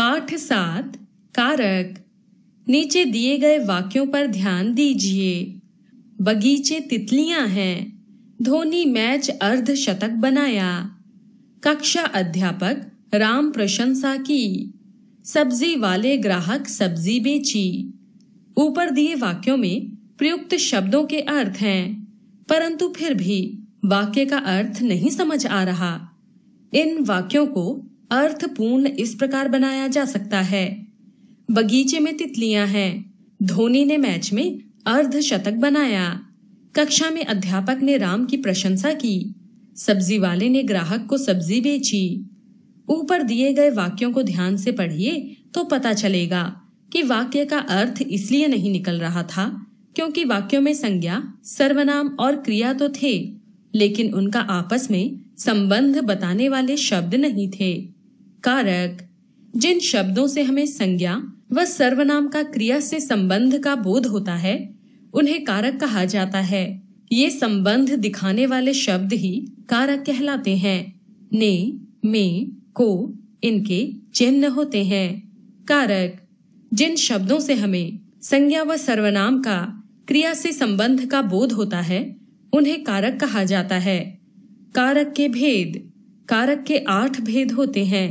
पाठ सात कारक नीचे दिए गए वाक्यों पर ध्यान दीजिए बगीचे तितलियां हैं धोनी मैच अर्ध शतक बनाया कक्षा अध्यापक राम प्रशंसा की सब्जी वाले ग्राहक सब्जी बेची ऊपर दिए वाक्यों में प्रयुक्त शब्दों के अर्थ हैं परंतु फिर भी वाक्य का अर्थ नहीं समझ आ रहा इन वाक्यों को अर्थपूर्ण इस प्रकार बनाया जा सकता है बगीचे में तितलियां हैं धोनी ने मैच में अर्ध शतक बनाया कक्षा में अध्यापक ने राम की प्रशंसा की सब्जी वाले ने ग्राहक को सब्जी बेची ऊपर दिए गए वाक्यों को ध्यान से पढ़िए तो पता चलेगा कि वाक्य का अर्थ इसलिए नहीं निकल रहा था क्योंकि वाक्यों में संज्ञा सर्वनाम और क्रिया तो थे लेकिन उनका आपस में संबंध बताने वाले शब्द नहीं थे कारक जिन शब्दों से हमें संज्ञा व सर्वनाम का क्रिया से संबंध का बोध होता है उन्हें कारक कहा जाता है ये संबंध दिखाने वाले शब्द ही कारक कहलाते हैं ने मे को इनके चिन्ह होते हैं कारक जिन शब्दों से हमें संज्ञा व सर्वनाम का क्रिया से संबंध का बोध होता है उन्हें कारक कहा जाता है कारक के भेद कारक के आठ भेद होते हैं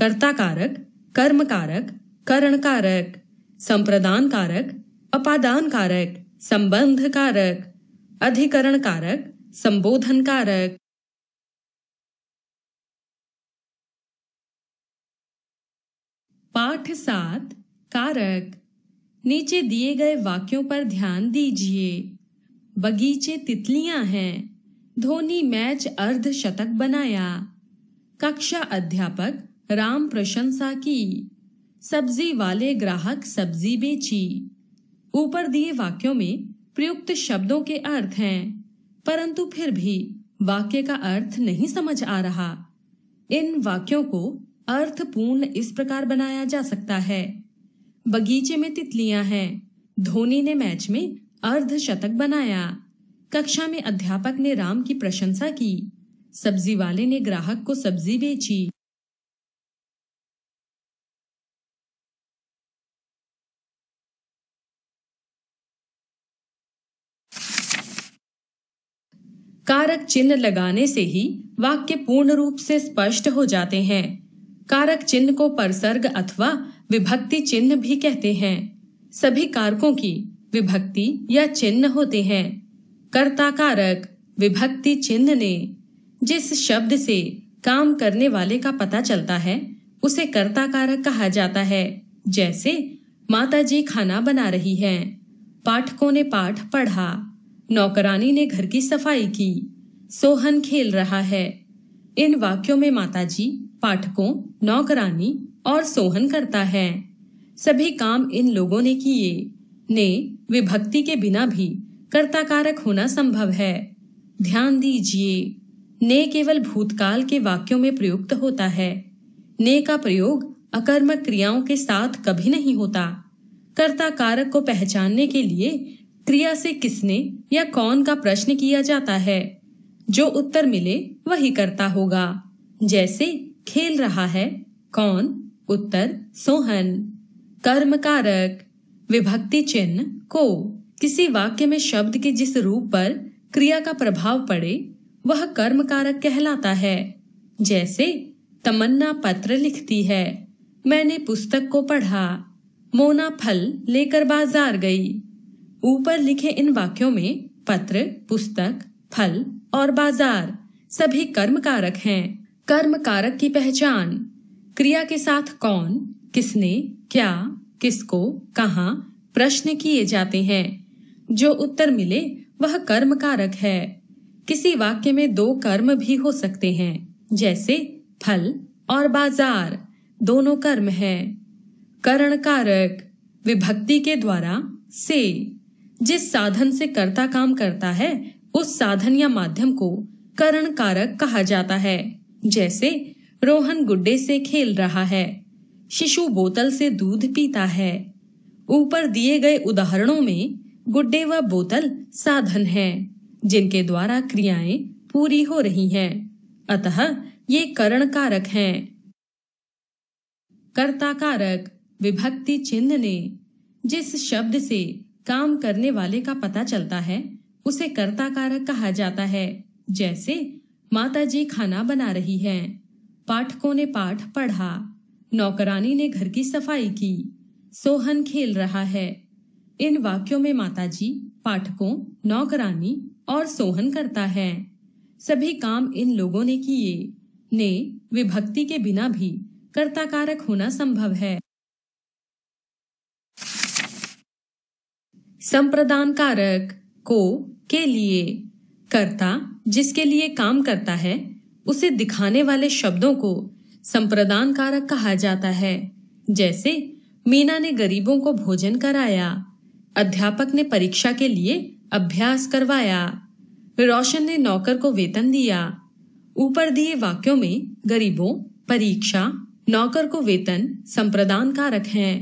कर्ता कारक कर्म कारक करण कारक संप्रदान कारक अपादान कारक संबंध कारक अधिकरण कारक संबोधन कारक पाठ सात कारक नीचे दिए गए वाक्यों पर ध्यान दीजिए बगीचे तितलियां हैं धोनी मैच अर्ध शतक बनाया कक्षा अध्यापक राम प्रशंसा की सब्जी वाले ग्राहक सब्जी बेची ऊपर दिए वाक्यों में प्रयुक्त शब्दों के अर्थ हैं परंतु फिर भी वाक्य का अर्थ नहीं समझ आ रहा इन वाक्यों को अर्थपूर्ण इस प्रकार बनाया जा सकता है बगीचे में तितलियां हैं धोनी ने मैच में अर्ध शतक बनाया कक्षा में अध्यापक ने राम की प्रशंसा की सब्जी वाले ने ग्राहक को सब्जी बेची कारक चिन्ह लगाने से ही वाक्य पूर्ण रूप से स्पष्ट हो जाते हैं कारक चिन्ह को परसर्ग अथवा विभक्ति चिन्ह भी कहते हैं सभी कारकों की विभक्ति या चिन्ह होते हैं कर्ता कारक विभक्ति चिन्ह ने जिस शब्द से काम करने वाले का पता चलता है उसे कर्ता कारक कहा जाता है जैसे माताजी खाना बना रही हैं। पाठकों ने पाठ पढ़ा नौकरानी ने घर की सफाई की सोहन खेल रहा है इन वाक्यों में माताजी पाठकों नौकरानी और सोहन करता है सभी काम इन लोगों ने किए ने विभक्ति के बिना भी कर्ता कारक होना संभव है ध्यान दीजिए ने केवल भूतकाल के वाक्यों में प्रयुक्त होता है ने का प्रयोग अकर्मक क्रियाओं के साथ कभी नहीं होता कर्ता कारक को पहचानने के लिए क्रिया से किसने या कौन का प्रश्न किया जाता है जो उत्तर मिले वही करता होगा जैसे खेल रहा है कौन उत्तर सोहन कर्म कारक विभक्ति चिन्ह को किसी वाक्य में शब्द के जिस रूप पर क्रिया का प्रभाव पड़े वह कर्म कारक कहलाता है जैसे तमन्ना पत्र लिखती है मैंने पुस्तक को पढ़ा मोना फल लेकर बाजार गई ऊपर लिखे इन वाक्यों में पत्र पुस्तक फल और बाजार सभी कर्म कारक हैं कर्म कारक की पहचान क्रिया के साथ कौन किसने क्या किसको कहा प्रश्न किए जाते हैं जो उत्तर मिले वह कर्म कारक है किसी वाक्य में दो कर्म भी हो सकते हैं जैसे फल और बाजार दोनों कर्म है करण कारक विभक्ति के द्वारा से जिस साधन से कर्ता काम करता है उस साधन या माध्यम को करण कारक कहा जाता है जैसे रोहन गुड्डे से खेल रहा है शिशु बोतल से दूध पीता है ऊपर दिए गए उदाहरणों में गुड्डे व बोतल साधन हैं, जिनके द्वारा क्रियाएं पूरी हो रही हैं। अतः ये करण कारक हैं। कर्ता कारक विभक्ति चिन्ह ने जिस शब्द से काम करने वाले का पता चलता है उसे कर्ता कारक कहा जाता है जैसे माता जी खाना बना रही हैं, पाठकों ने पाठ पढ़ा नौकरानी ने घर की सफाई की सोहन खेल रहा है इन वाक्यों में माता जी पाठकों नौकरानी और सोहन करता है सभी काम इन लोगों ने किए ने विभक्ति के बिना भी कर्ताकारक होना संभव है संप्रदान कारक को के लिए कर्ता जिसके लिए काम करता है उसे दिखाने वाले शब्दों को संप्रदान कारक कहा जाता है जैसे मीना ने गरीबों को भोजन कराया अध्यापक ने परीक्षा के लिए अभ्यास करवाया रोशन ने नौकर को वेतन दिया ऊपर दिए वाक्यों में गरीबों परीक्षा नौकर को वेतन संप्रदान कारक हैं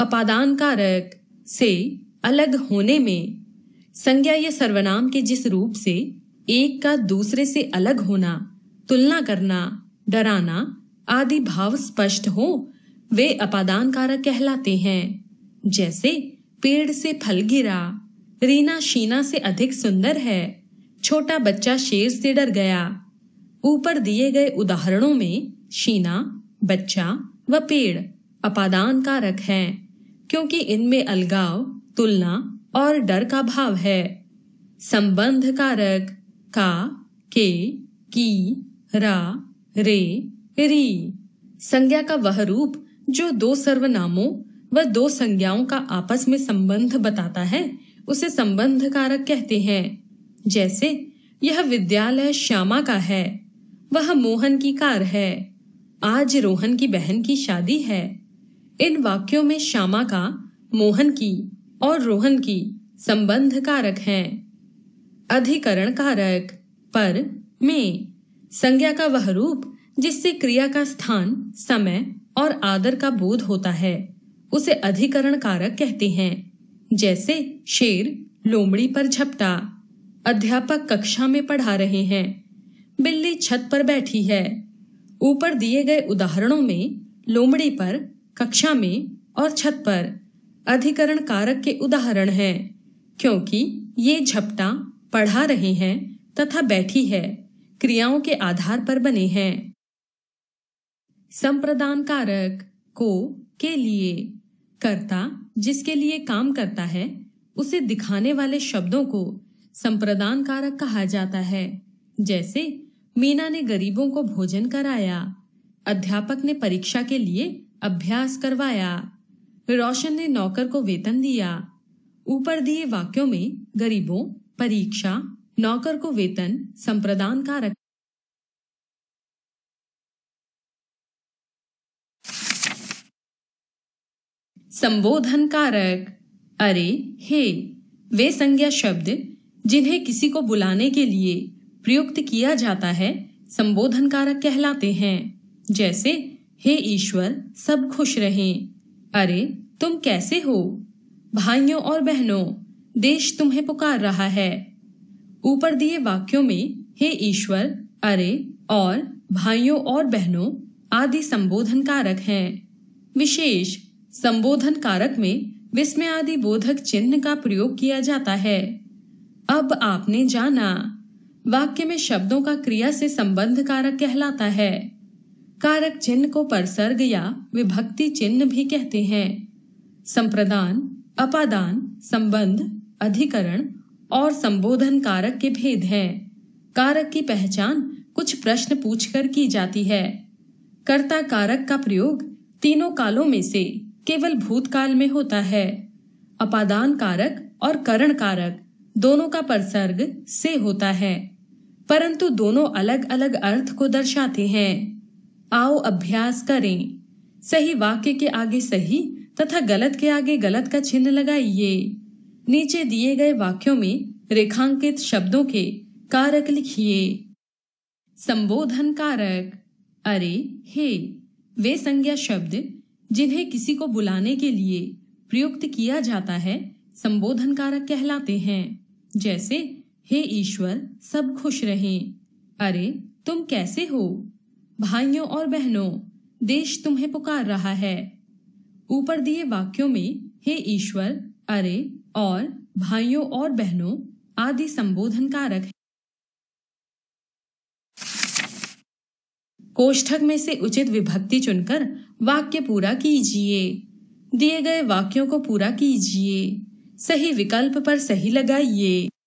अपादान कारक से अलग होने में संज्ञा या सर्वनाम के जिस रूप से एक का दूसरे से अलग होना तुलना करना डराना आदि भाव स्पष्ट हो वे अपादान कारक कहलाते हैं जैसे पेड़ से फल गिरा रीना शीना से अधिक सुंदर है छोटा बच्चा शेर से डर गया ऊपर दिए गए उदाहरणों में शीना बच्चा व पेड़ अपादान कारक हैं क्योंकि इनमें अलगाव तुलना और डर का भाव है संबंध कारक का के की रा रे री संज्ञा का वह रूप जो दो सर्वनामों व दो संज्ञाओं का आपस में संबंध बताता है उसे संबंध कारक कहते हैं जैसे यह विद्यालय श्यामा का है वह मोहन की कार है आज रोहन की बहन की शादी है इन वाक्यों में श्यामा का मोहन की और रोहन की संबंध कारक हैं अधिकरण कारक पर में संज्ञा का वह रूप जिससे क्रिया का स्थान समय और आदर का बोध होता है उसे अधिकरण कारक कहते हैं जैसे शेर लोमड़ी पर झपटा अध्यापक कक्षा में पढ़ा रहे हैं बिल्ली छत पर बैठी है ऊपर दिए गए उदाहरणों में लोमड़ी पर कक्षा में और छत पर अधिकरण कारक के उदाहरण हैं क्योंकि ये झपटा पढ़ा रहे हैं तथा बैठी है क्रियाओं के आधार पर बने हैं संप्रदान कारक को के लिए कर्ता जिसके लिए काम करता है उसे दिखाने वाले शब्दों को संप्रदान कारक कहा जाता है जैसे मीना ने गरीबों को भोजन कराया अध्यापक ने परीक्षा के लिए अभ्यास करवाया रोशन ने नौकर को वेतन दिया ऊपर दिए वाक्यों में गरीबों परीक्षा नौकर को वेतन संप्रदान कारक संबोधन कारक अरे हे वे संज्ञा शब्द जिन्हें किसी को बुलाने के लिए प्रयुक्त किया जाता है संबोधन कारक कहलाते हैं जैसे हे ईश्वर सब खुश रहें अरे तुम कैसे हो भाइयों और बहनों देश तुम्हें पुकार रहा है ऊपर दिए वाक्यों में हे ईश्वर अरे और भाइयों और बहनों आदि संबोधन कारक हैं विशेष संबोधन कारक में विस्मय आदि बोधक चिन्ह का प्रयोग किया जाता है अब आपने जाना वाक्य में शब्दों का क्रिया से संबंध कारक कहलाता है कारक चिन्ह को परसर्ग या विभक्ति चिन्ह भी कहते हैं संप्रदान अपादान संबंध अधिकरण और संबोधन कारक के भेद हैं कारक की पहचान कुछ प्रश्न पूछकर की जाती है कर्ता कारक का प्रयोग तीनों कालों में से केवल भूतकाल में होता है अपादान कारक और करण कारक दोनों का परसर्ग से होता है परंतु दोनों अलग अलग अर्थ को दर्शाते हैं आओ अभ्यास करें सही वाक्य के आगे सही तथा गलत के आगे गलत का चिन्ह लगाइए नीचे दिए गए वाक्यों में रेखांकित शब्दों के कारक लिखिए संबोधन कारक अरे हे वे संज्ञा शब्द जिन्हें किसी को बुलाने के लिए प्रयुक्त किया जाता है संबोधन कारक कहलाते हैं जैसे हे ईश्वर सब खुश रहें अरे तुम कैसे हो भाइयों और बहनों देश तुम्हें पुकार रहा है ऊपर दिए वाक्यों में हे ईश्वर अरे और भाइयों और बहनों आदि संबोधन कारक है कोष्ठक में से उचित विभक्ति चुनकर वाक्य पूरा कीजिए दिए गए वाक्यों को पूरा कीजिए सही विकल्प पर सही लगाइए